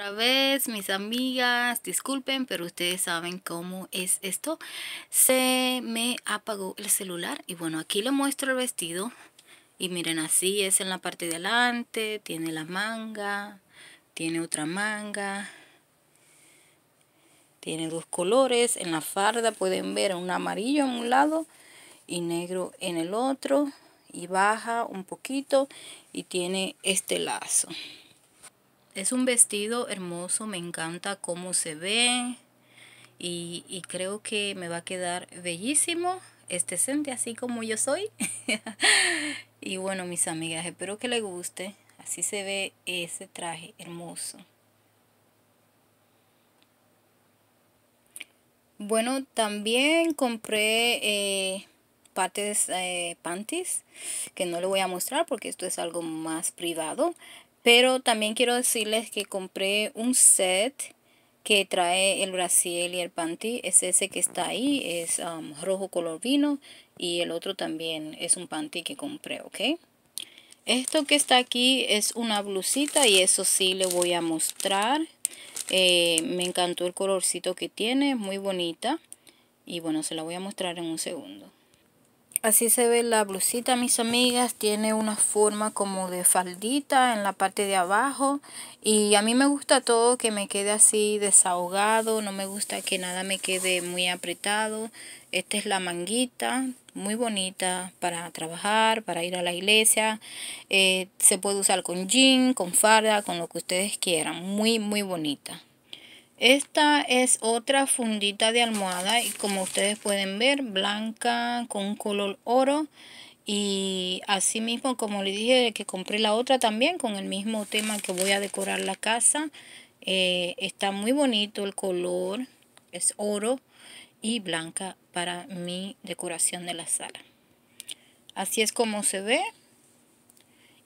Otra vez, mis amigas, disculpen, pero ustedes saben cómo es esto. Se me apagó el celular y bueno, aquí le muestro el vestido. Y miren, así es en la parte de adelante, tiene la manga, tiene otra manga, tiene dos colores. En la farda pueden ver un amarillo en un lado y negro en el otro. Y baja un poquito y tiene este lazo. Es un vestido hermoso, me encanta cómo se ve y, creo que me va a quedar bellísimo, este siente así como yo soy. y bueno, mis amigas, espero que les guste. Así se ve ese traje hermoso. Bueno, también compré eh, partes eh, panties que no le voy a mostrar porque esto es algo más privado. Pero también quiero decirles que compré un set que trae el brasil y el panty. Es ese que está ahí, es um, rojo color vino y el otro también es un panty que compré, ¿ok? Esto que está aquí es una blusita y eso sí le voy a mostrar. Eh, me encantó el colorcito que tiene, muy bonita. Y bueno, se la voy a mostrar en un segundo. Así se ve la blusita, mis amigas. Tiene una forma como de faldita en la parte de abajo. Y a mí me gusta todo que me quede así desahogado. No me gusta que nada me quede muy apretado. Esta es la manguita, muy bonita para trabajar, para ir a la iglesia. Eh, se puede usar con jean, con farda, con lo que ustedes quieran. Muy, muy bonita. Esta es otra fundita de almohada y como ustedes pueden ver, blanca con color oro. Y así mismo, como les dije, que compré la otra también con el mismo tema que voy a decorar la casa. Eh, está muy bonito el color, es oro y blanca para mi decoración de la sala. Así es como se ve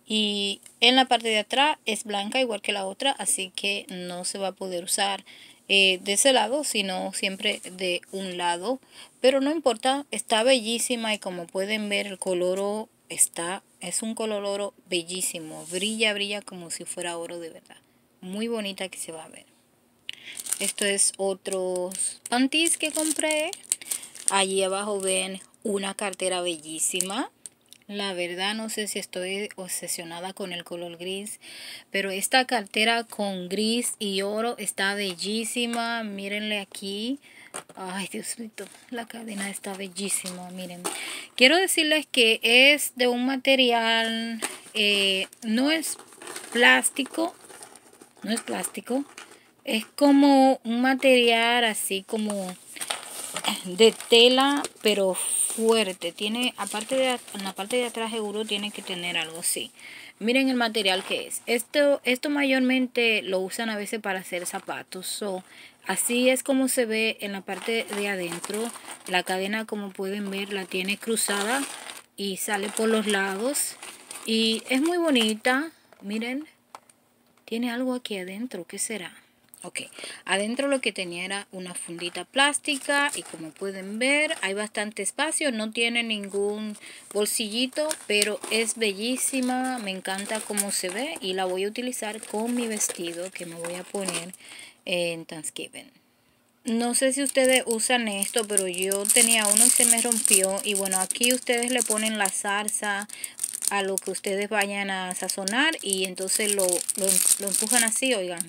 y en la parte de atrás es blanca igual que la otra así que no se va a poder usar eh, de ese lado sino siempre de un lado pero no importa está bellísima y como pueden ver el color oro está es un color oro bellísimo brilla brilla como si fuera oro de verdad muy bonita que se va a ver esto es otros panties que compré allí abajo ven una cartera bellísima la verdad no sé si estoy obsesionada con el color gris, pero esta cartera con gris y oro está bellísima. Mírenle aquí. Ay, Dios mío, la cadena está bellísima, miren. Quiero decirles que es de un material, eh, no es plástico, no es plástico. Es como un material así como de tela, pero fuerte. Tiene, aparte de la parte de atrás seguro tiene que tener algo así. Miren el material que es. Esto, esto mayormente lo usan a veces para hacer zapatos. o así es como se ve en la parte de adentro. La cadena, como pueden ver, la tiene cruzada y sale por los lados. Y es muy bonita. Miren, tiene algo aquí adentro. ¿Qué será? Ok, adentro lo que tenía era una fundita plástica y como pueden ver hay bastante espacio, no tiene ningún bolsillito, pero es bellísima, me encanta cómo se ve y la voy a utilizar con mi vestido que me voy a poner en Thanksgiving. No sé si ustedes usan esto, pero yo tenía uno y se me rompió. Y bueno, aquí ustedes le ponen la salsa a lo que ustedes vayan a sazonar y entonces lo empujan así, oigan,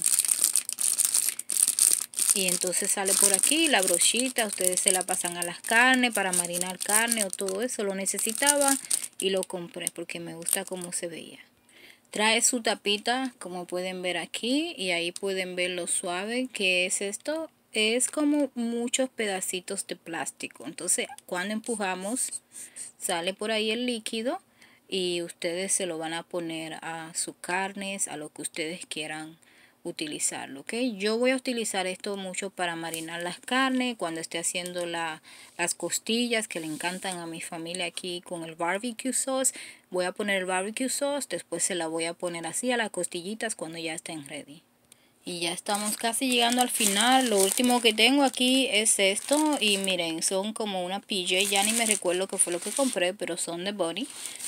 y entonces sale por aquí la brochita ustedes se la pasan a las carnes para marinar carne o todo eso lo necesitaba y lo compré porque me gusta cómo se veía trae su tapita como pueden ver aquí y ahí pueden ver lo suave que es esto es como muchos pedacitos de plástico entonces cuando empujamos sale por ahí el líquido y ustedes se lo van a poner a sus carnes a lo que ustedes quieran utilizarlo, ¿ok? Yo voy a utilizar esto mucho para marinar las carnes, cuando esté haciendo las costillas que le encantan a mi familia aquí con el barbecue sauce. Voy a poner el barbecue sauce, después se la voy a poner así a las costillitas cuando ya estén ready. Y ya estamos casi llegando al final. Lo último que tengo aquí es esto. Y miren, son como una PJ. Ya ni me recuerdo qué fue lo que compré, pero son de Body.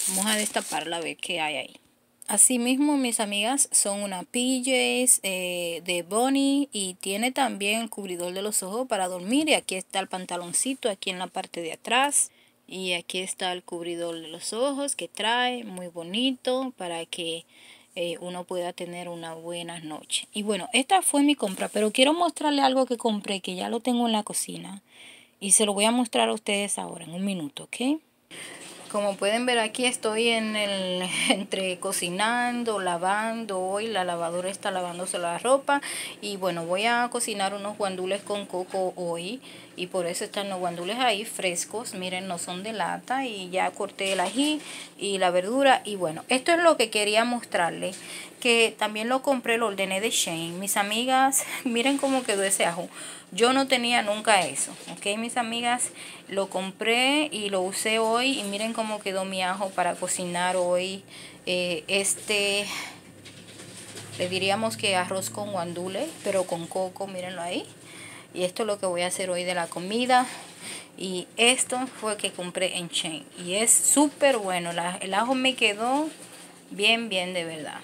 Vamos a destaparla a ver qué hay ahí. Asimismo, mis amigas son una PJs eh, de Bonnie y tiene también el cubridor de los ojos para dormir. Y aquí está el pantaloncito, aquí en la parte de atrás. Y aquí está el cubridor de los ojos que trae, muy bonito, para que eh, uno pueda tener una buena noche. Y bueno, esta fue mi compra, pero quiero mostrarle algo que compré, que ya lo tengo en la cocina. Y se lo voy a mostrar a ustedes ahora, en un minuto, ¿ok? Como pueden ver aquí estoy en el entre cocinando, lavando, hoy la lavadora está lavándose la ropa y bueno, voy a cocinar unos guandules con coco hoy y por eso están los guandules ahí frescos, miren, no son de lata y ya corté el ají y la verdura y bueno, esto es lo que quería mostrarles que también lo compré, lo ordené de Shane. Mis amigas, miren cómo quedó ese ajo. Yo no tenía nunca eso, ¿ok? Mis amigas, lo compré y lo usé hoy y miren cómo quedó mi ajo para cocinar hoy. Eh, este, le diríamos que arroz con guandule, pero con coco, mírenlo ahí. Y esto es lo que voy a hacer hoy de la comida. Y esto fue que compré en Chain. Y es súper bueno. el ajo me quedó bien, bien de verdad.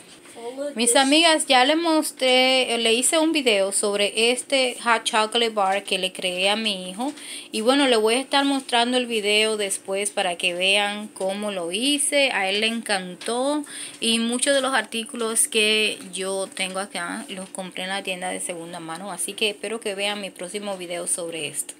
Mis amigas, ya le mostré, eh, le hice un video sobre este hot chocolate bar que le creé a mi hijo. Y bueno, le voy a estar mostrando el video después para que vean cómo lo hice. A él le encantó y muchos de los artículos que yo tengo acá los compré en la tienda de segunda mano. Así que espero que vean mi próximo video sobre esto.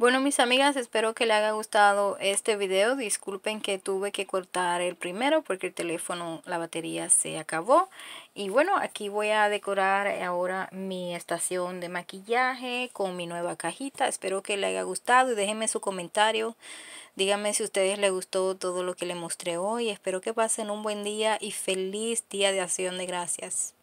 Bueno mis amigas, espero que les haya gustado este video. Disculpen que tuve que cortar el primero porque el teléfono, la batería se acabó. Y bueno, aquí voy a decorar ahora mi estación de maquillaje con mi nueva cajita. Espero que les haya gustado y déjenme su comentario. Díganme si a ustedes les gustó todo lo que les mostré hoy. Espero que pasen un buen día y feliz día de acción de gracias.